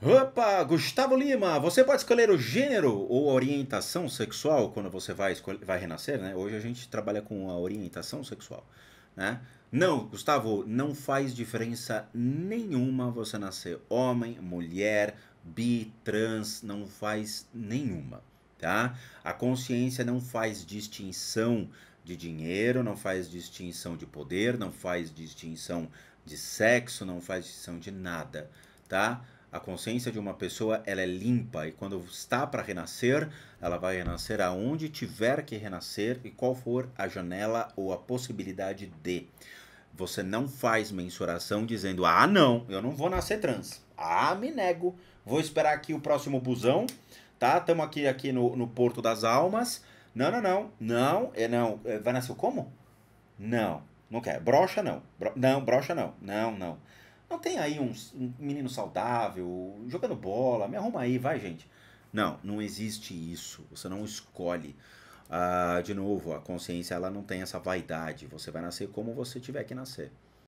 Opa, Gustavo Lima, você pode escolher o gênero ou orientação sexual quando você vai, vai renascer, né? Hoje a gente trabalha com a orientação sexual, né? Não, Gustavo, não faz diferença nenhuma você nascer homem, mulher, bi, trans, não faz nenhuma, tá? A consciência não faz distinção de dinheiro, não faz distinção de poder, não faz distinção de sexo, não faz distinção de nada, tá? A consciência de uma pessoa ela é limpa e quando está para renascer, ela vai renascer aonde tiver que renascer e qual for a janela ou a possibilidade de. Você não faz mensuração dizendo: ah, não, eu não vou nascer trans. Ah, me nego. Vou esperar aqui o próximo busão, tá? Estamos aqui, aqui no, no Porto das Almas. Não, não, não. Não, é não. É, vai nascer como? Não, não quer. Brocha não. Bro... não, brocha não. Não, não. Não tem aí um menino saudável, jogando bola, me arruma aí, vai, gente. Não, não existe isso. Você não escolhe. Ah, de novo, a consciência ela não tem essa vaidade. Você vai nascer como você tiver que nascer.